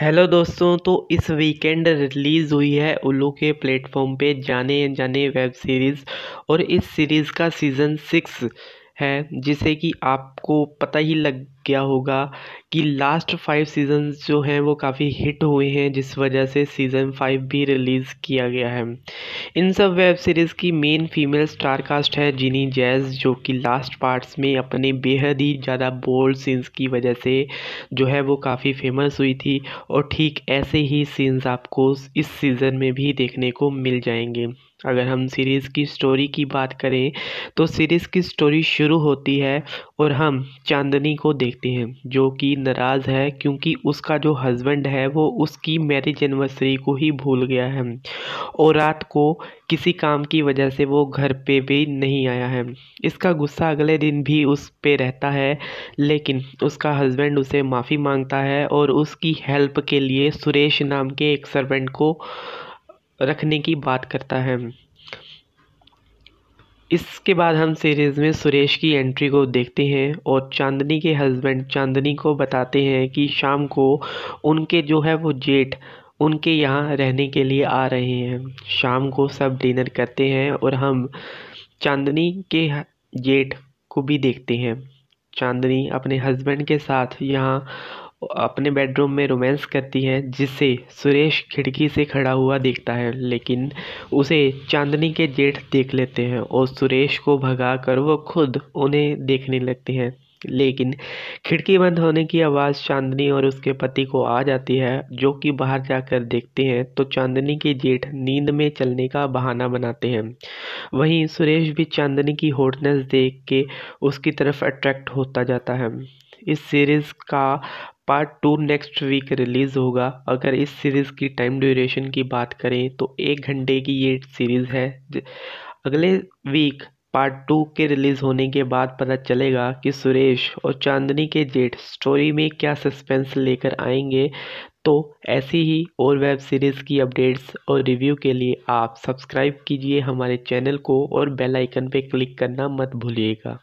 hello दोस्तों तो इस वीकेंड रिलीज़ हुई है उल्लू के प्लेटफॉर्म पे जाने जाने वेब सीरीज़ और इस सीरीज़ का सीज़न सिक्स हैं जिससे कि आपको पता ही लग गया होगा कि लास्ट फाइव सीज़न्स जो हैं वो काफ़ी हिट हुए हैं जिस वजह से सीज़न फाइव भी रिलीज़ किया गया है इन सब वेब सीरीज़ की मेन फीमेल स्टार कास्ट है जिनी जैज़ जो कि लास्ट पार्ट्स में अपने बेहद ही ज़्यादा बोल्ड सीन्स की वजह से जो है वो काफ़ी फेमस हुई थी और ठीक ऐसे ही सीन्स आपको इस सीज़न में भी देखने को मिल जाएंगे अगर हम सीरीज़ की स्टोरी की बात करें तो सीरीज़ की स्टोरी शुरू होती है और हम चांदनी को देखते हैं जो कि नाराज़ है क्योंकि उसका जो हस्बैंड है वो उसकी मैरिज एनिवर्सरी को ही भूल गया है और रात को किसी काम की वजह से वो घर पे भी नहीं आया है इसका गुस्सा अगले दिन भी उस पे रहता है लेकिन उसका हस्बैंड उसे माफ़ी मांगता है और उसकी हेल्प के लिए सुरेश नाम के एक सर्वेंट को रखने की बात करता है इसके बाद हम सीरीज़ में सुरेश की एंट्री को देखते हैं और चांदनी के हस्बैंड चांदनी को बताते हैं कि शाम को उनके जो है वो जेठ उनके यहाँ रहने के लिए आ रहे हैं शाम को सब डिनर करते हैं और हम चांदनी के जेठ को भी देखते हैं चांदनी अपने हस्बैंड के साथ यहाँ अपने बेडरूम में रोमांस करती है जिसे सुरेश खिड़की से खड़ा हुआ देखता है लेकिन उसे चांदनी के जेठ देख लेते हैं और सुरेश को भगाकर वो खुद उन्हें देखने लगती हैं लेकिन खिड़की बंद होने की आवाज़ चांदनी और उसके पति को आ जाती है जो कि बाहर जाकर देखते हैं तो चांदनी के जेठ नींद में चलने का बहाना बनाते हैं वहीं सुरेश भी चांदनी की हॉटनेस देख के उसकी तरफ अट्रैक्ट होता जाता है इस सीरीज़ का part two next week release होगा अगर इस सीरीज़ की टाइम ड्यूरेशन की बात करें तो एक घंटे की ये सीरीज़ है अगले वीक पार्ट टू के रिलीज़ होने के बाद पता चलेगा कि सुरेश और चांदनी के जेठ स्टोरी में क्या सस्पेंस लेकर आएंगे तो ऐसी ही और वेब सीरीज़ की अपडेट्स और रिव्यू के लिए आप सब्सक्राइब कीजिए हमारे चैनल को और बेल आइकन पर क्लिक करना मत भूलिएगा